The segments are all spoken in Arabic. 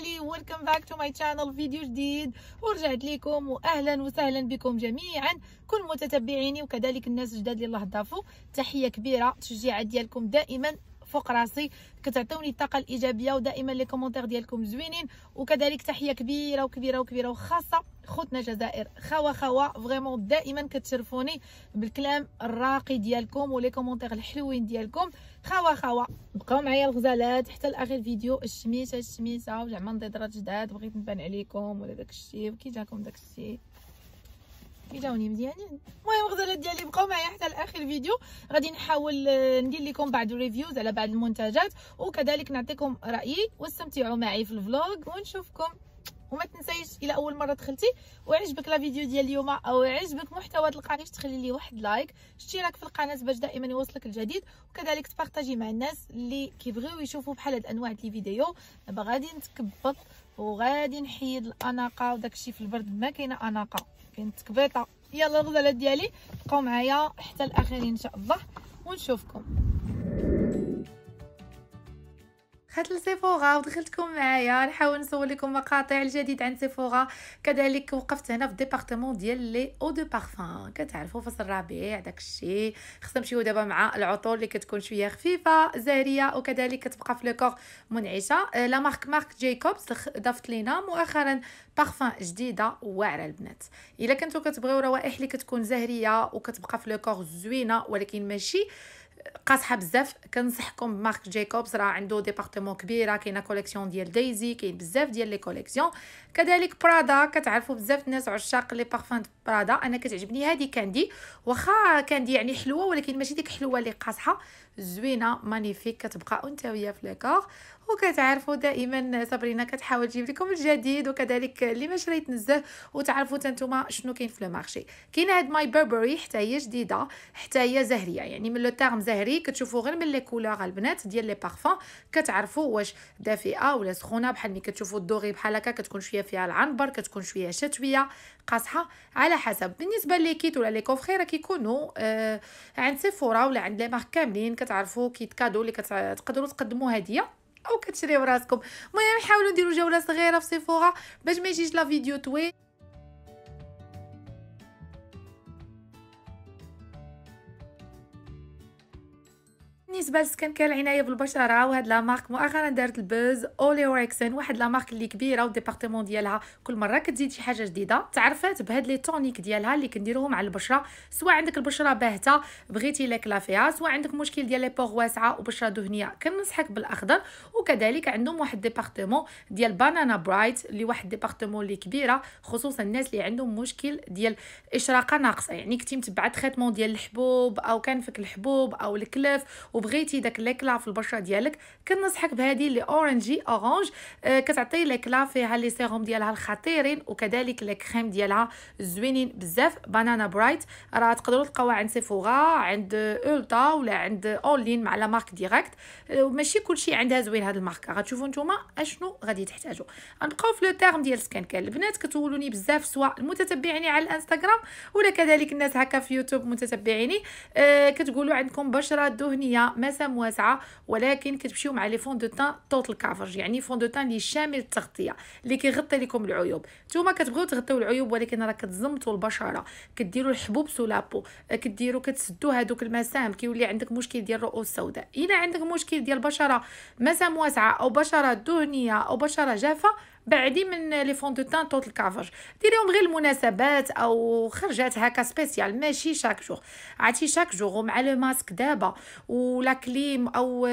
علي ويلكم باك تو ماي شانل فيديو جديد ورجعت لكم واهلا وسهلا بكم جميعا كل متتبعيني وكذلك الناس الجداد اللي الله ضافوا تحيه كبيره تشجيعات ديالكم دائما فوق راسي كتعطوني الطاقه الايجابيه ودائما لي كومونتير ديالكم زوينين وكذلك تحيه كبيره وكبيره وكبيره وخاصه خوتنا جزائر خوا خوا فريمون دائما كتشرفوني بالكلام الراقي ديالكم ولي كومونتير الحلوين ديالكم خوا خوا بقاو معايا الغزالات حتى لاخر فيديو الشميسه الشميسه زعما نضيضرات جداد بغيت نبان عليكم ولا داكشي كي جاكم داكشي كي جاوني مزيانين المهم الغزالات ديالي بقاو معايا حتى لاخر فيديو غادي نحاول آه، ندير لكم بعض الريفيوز على بعض المنتجات وكذلك نعطيكم رايي واستمتعوا معي في الفلوج ونشوفكم وما تنسايش الى اول مره دخلتي وعجبك لا فيديو ديال اليوم او عجبك محتوى القناه تخلي لي واحد لايك اشتراك في القناه باش دائما يوصلك الجديد وكذلك تبارطاجي مع الناس اللي كيبغيو يشوفوا بحال هاد الانواع ديال الفيديو دابا غادي نتكبط وغادي نحيد الاناقه وداكشي في البرد ما كاينه اناقه كاين تكبيطه يلا الغزالات ديالي بقاو معايا حتى الاخير ان شاء الله ونشوفكم رحت لسيفورا ودخلتكم معايا نحاول نصور لكم مقاطع الجديد عن سيفورا كذلك وقفت هنا في ديبارتمون ديال لي او دو بارفان كتعرفوا فصل الربيع داك الشيء خصنا نمشيو دابا مع العطور اللي كتكون شويه خفيفه زهريه وكذلك كتبقى في كور منعشه آه، لا مارك مارك جيكوبس ضافت لينا مؤخرا بارفان جديده واعره البنات الا كنتو كتبغيو روائح اللي كتكون زهريه وكتبقى في كور زوينه ولكن ماشي قاصحه بزاف كنصحكم بمارك جيكوبس راه عنده ديبارتمون كبيره كاينه كوليكسيون ديال دايزي كاين بزاف ديال لي كوليكسيون كذلك برادا كتعرفوا بزاف الناس عشاق لي بارفان برادا انا كتعجبني هذه كاندي واخا كاندي يعني حلوه ولكن ماشي ديك حلوه اللي قاصحه زوينه مانيفيك كتبقى انثويه في ليكور وكتعرفوا دائما صابرينا كتحاول تجيب لكم الجديد وكذلك اللي ما شريت نزه وتعرفوا حتى نتوما شنو كاين في لو مارشي كاين هاد ماي بربري حتى هي جديده حتى هي زهريه يعني من لو تيرم زهري كتشوفوا غير من لي كولور البنات ديال لي بارفان كتعرفوا واش دافئه ولا سخونه بحال ملي كتشوفوا الدوغي بحال هكا كتكون شويه فيها العنبر كتكون شويه شتويه قاصحه على حسب بالنسبه لي كيت ولا لي كوفري راه كيكونوا آه عند سيفورا ولا عند لي مارك كاملين كتعرفوا كيت كادو اللي كتقدروا تقدموا هديه او كتشريو راسكم المهم حاولوا نديروا جوله صغيره في سيفورا باش ما يجيش لا فيديو طويل بالنسبه للسكن كان العنايه بالبشره وهاد لا مارك مؤخرا دارت البوز اولي وريكسن واحد لا مارك اللي كبيره والديبارتمون ديالها كل مره كتزيد شي حاجه جديده تعرفات بهاد لي تونيك ديالها اللي كنديروهم على البشره سواء عندك البشره باهته بغيتي لك لافيها سواء عندك مشكل ديال لي بوغ واسعه وبشره دهنيه كننصحك بالاخضر وكذلك عندهم واحد ديبارتمون ديال بانانا برايت اللي واحد ديبارتمون اللي كبيره خصوصا الناس اللي عندهم مشكل ديال اشراقه ناقصه يعني كنتي متبعه تريتمون ديال الحبوب او فيك الحبوب او الكلف وبغيتي بغيتي داك ليكلا في البشره ديالك كنصحك بهذه لي اورنجي اورانج آه كتعطي ليكلا فيها لي سيروم ديالها الخطيرين وكذلك لي كريم ديالها زوينين بزاف بانانا برايت راه تقدروا تلقاوها عند سيفورا عند اولتا ولا عند اونلاين مع لا مارك ديريكت آه، ماشي كلشي عندها زوين هاد الماركه غتشوفوا نتوما اشنو غادي تحتاجوا غنبقاو في لو تيرم ديال سكان كان البنات كتولوني بزاف سواء المتتبعيني على الانستغرام ولا كذلك الناس هكا في يوتيوب متتبعيني آه كتقولوا عندكم بشره دهنيه مسام واسعة ولكن كتمشيو مع لي فون دو تان توتال كافرج يعني فون دو تان اللي شامل التغطيه اللي كيغطي لكم العيوب نتوما كتبغيو تغطيو العيوب ولكن راه كتزمتوا البشره كديروا الحبوب سو لابو كديروا كتسدوا هذوك المسام كيولي عندك مشكل ديال الرؤوس السوداء الا عندك مشكل ديال بشره مسام واسعه او بشره دهنيه او بشره جافه بعدي من لي فون دو تان طوط الكافاج ديريهم غير المناسبات او خرجات هكا سبيسيال ماشي شاك جوغ عرفتي شاك جوغ ومع لو ماسك دابا ولا كليم او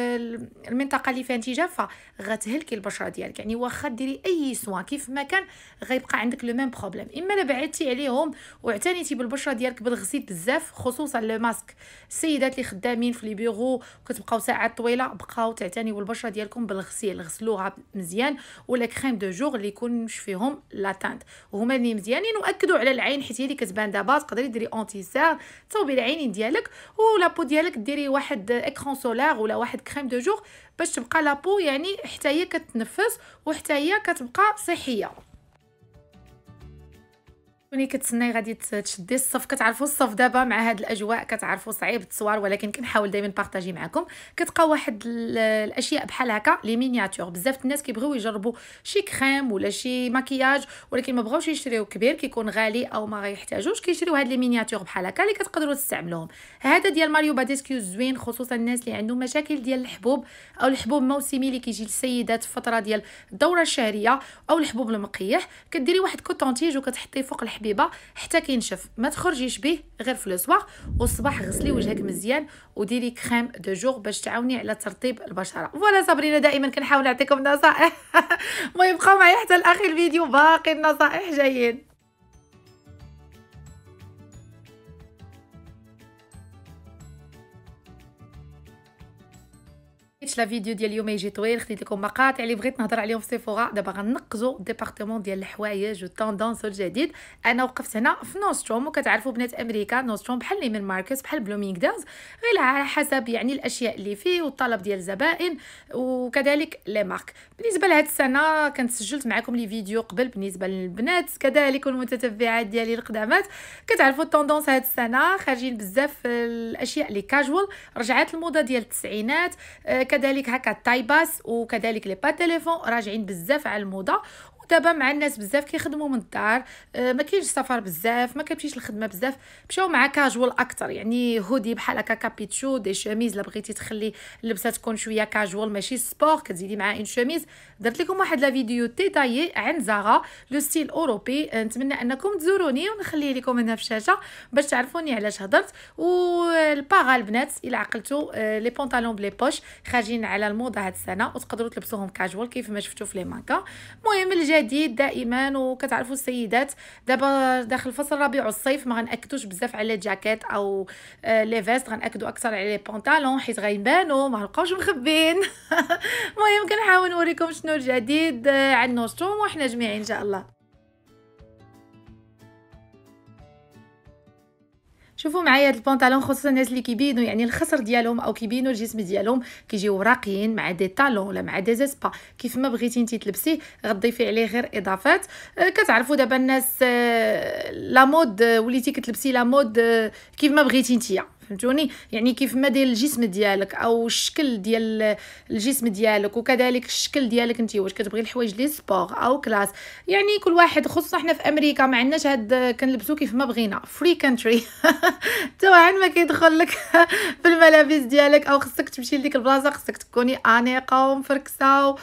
المنطقه اللي فيها انت جافه غتهلكي البشره ديالك يعني واخا ديري اي سوا كيف ما كان غيبقى عندك لو ميم بروبليم اما الا بعدتي عليهم واعتنيتي بالبشره ديالك بالغسيل بزاف خصوصا لو ماسك السيدات اللي خدامين في لي بيغو وكتبقاو ساعات طويله بقاو تعتنيو بالبشره ديالكم بالغسيل غسلوها مزيان ولا كريم دو جو البلوغ اللي كنمش فيهم لاتانت وهما اللي مزيانين واكدوا على العين حيت هي اللي كتبان دابا تقدري ديري اونتي سير تصاوبي العينين ديالك بو ديالك ديري واحد اكرون سولار ولا واحد كريم دو جوغ باش تبقى لابو يعني حتى هي كتنفس وحتى هي كتبقى صحيه ملي كتسناي غادي تشدي الصف كتعرفوا الصف دابا مع هاد الاجواء كتعرفوا صعيب التصوير ولكن كنحاول دائما نبارطاجي معكم كتبقى واحد الاشياء بحال هكا لي مينياتور بزاف الناس كيبغيو يجربوا شي كريم ولا شي مكياج ولكن ما بغاوش يشريو كبير كيكون غالي او ما غيحتاجوش كيشريو هاد لي مينياتور بحال هكا اللي كتقدروا تستعملوهم هذا ديال ماريو باديسكيو زوين خصوصا الناس اللي عندهم مشاكل ديال الحبوب او الحبوب موسمي اللي كيجي للسيدات في فتره ديال الدوره الشهريه او الحبوب المقيح كديري واحد كوتونتيج وكتحطيه فوق الحبيب الحبيبه حتى كينشف ما تخرجيش به غير في لو والصباح غسلي وجهك مزيان وديري كريم دو جوغ باش تعاوني على ترطيب البشره فوالا صابرين دائما كنحاول نعطيكم نصائح المهم بقاو معايا حتى لاخر الفيديو باقي النصائح جايين لا فيديو ديال اليوم يجي طويل خديت لكم مقاطع اللي بغيت نهضر عليهم في سيفورا دابا غنقزو ديبارتمون ديال الحوايج والتوندونس الجديد انا وقفت هنا في نوستروم وكتعرفوا بنات امريكا نوستروم بحال لي من ماركس بحال بلومينغ بلومينغداز غير على حسب يعني الاشياء اللي فيه والطلب ديال الزبائن وكذلك لي مارك بالنسبه لهاد السنه كنت سجلت معكم لي فيديو قبل بالنسبه للبنات كذلك والمتتبعات ديالي القدامات كتعرفوا التوندونس هاد السنه خارجين بزاف الاشياء اللي كاجوال رجعات الموضه ديال التسعينات آه، كذلك كذلك هكا التايباس وكذلك لي با تيليفون راجعين بزاف على الموضه دابا مع الناس بزاف كيخدموا من الدار آه، ما كاينش سفر بزاف ما كتمشيش الخدمه بزاف مشاو مع كاجوال اكثر يعني هودي بحال هكا كابيتشو دي شوميز لا بغيتي تخلي اللبسه تكون شويه كاجوال ماشي سبور كتزيدي مع ان شوميز درت لكم واحد لا فيديو ديتايي عن زارا لو ستيل اوروبي نتمنى انكم تزوروني ونخليه لكم هنا في الشاشه باش تعرفوني علاش هضرت والباغا البنات الا عقلتوا لي بونطالون بلي بوش خارجين على الموضه هاد السنه وتقدروا تلبسوهم كاجوال كيف ما شفتوا في لي مانكا المهم جديد دائما وكتعرفوا السيدات دابا داخل فصل ربيع الصيف ما غنأكدوش بزاف على الجاكيت او آه، لي فيست غناكدو اكثر على لي بونطالون حيت غيبانو ما غنبقاوش مخبين المهم كنحاول نوريكم شنو الجديد آه، عن نوستوم وحنا جميعين ان شاء الله شوفوا معايا هاد البنطالون خصوصا الناس اللي كيبينوا يعني الخصر ديالهم او كيبينوا الجسم ديالهم كيجيو راقيين مع دي طالون ولا مع دي زيسبا كيف ما بغيتي انت تلبسيه غضيفي عليه غير اضافات آه كتعرفوا دابا الناس آه لا مود آه، وليتي كتلبسي لا مود آه كيف ما بغيتي نتيا فهمتوني يعني كيف ما داير الجسم ديالك او الشكل ديال الجسم ديالك وكذلك الشكل ديالك انت واش كتبغي الحوايج لي سبور او كلاس يعني كل واحد خصوصا حنا في امريكا ما عندناش هاد كنلبسو كيف ما بغينا فري كونتري حتى واحد ما كيدخل لك في الملابس ديالك او خصك تمشي لديك البلاصه خصك تكوني انيقه ومفركسه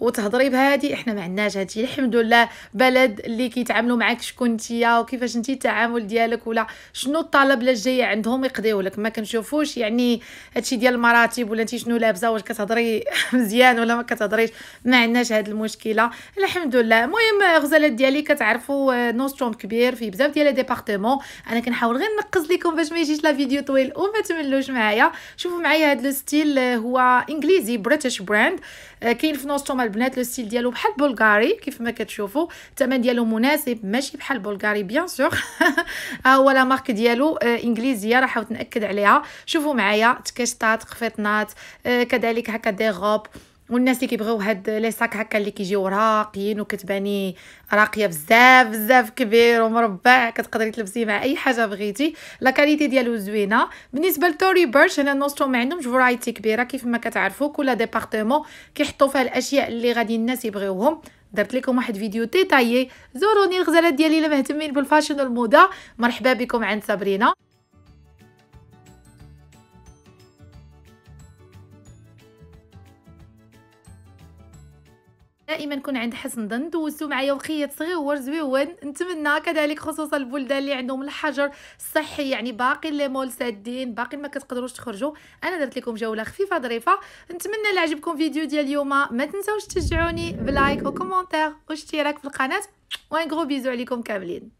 وتهضري بهادي احنا ما عندناش هادشي الحمد لله بلد اللي كيتعاملوا معاك شكون نتيا وكيفاش انت التعامل ديالك ولا شنو الطلب اللي جايه عندهم يقضيو لك ما كنشوفوش يعني هادشي ديال المراتب ولا انت شنو لابسه واش كتهضري مزيان ولا ما كتهضريش ما عندناش هاد المشكله الحمد لله المهم غزالات ديالي كتعرفوا آه، نوستون كبير في بزاف ديال ديبارتمون انا كنحاول غير نقز لكم باش ما يجيش لا فيديو طويل وما تملوش معايا شوفوا معايا هاد لو ستيل آه، هو انجليزي بريتش براند آه، كاين في نوستون البنات لو ستيل ديالو بحال بلغاري كيف ما كتشوفوا الثمن ديالو مناسب ماشي بحال بلغاري بيان سور ها آه، هو لا مارك ديالو آه، انجليزيه راه حاولت ناكد عليها شوفوا معايا تكشطات قفيطنات آه، كذلك هكا دي غوب والناس اللي كيبغيو هاد لي ساك هكا اللي كيجيو راقيين وكتباني راقيه بزاف بزاف كبير ومربع كتقدري تلبسيه مع اي حاجه بغيتي لا كاليتي ديالو زوينه بالنسبه لتوري بيرش هنا نوستو ما عندهمش فرايتي كبيره كيف ما كتعرفوا كل ديبارتمون كيحطوا فيها الاشياء اللي غادي الناس يبغيوهم درت لكم واحد فيديو ديتايي زوروني الغزالات ديالي الا مهتمين بالفاشن والموضه مرحبا بكم عند صابرينا دائما كون عند حسن ظن دوزتو معايا وخيط صغيور زويون نتمنى كذلك خصوصا البلدان اللي عندهم الحجر الصحي يعني باقي لي مول سادين باقي ما كتقدروش تخرجوا انا درت لكم جوله خفيفه ظريفه نتمنى اللي عجبكم فيديو ديال اليوم ما تنساوش تشجعوني بلايك وكومونتير واشتراك في القناه وان غرو بيزو عليكم كاملين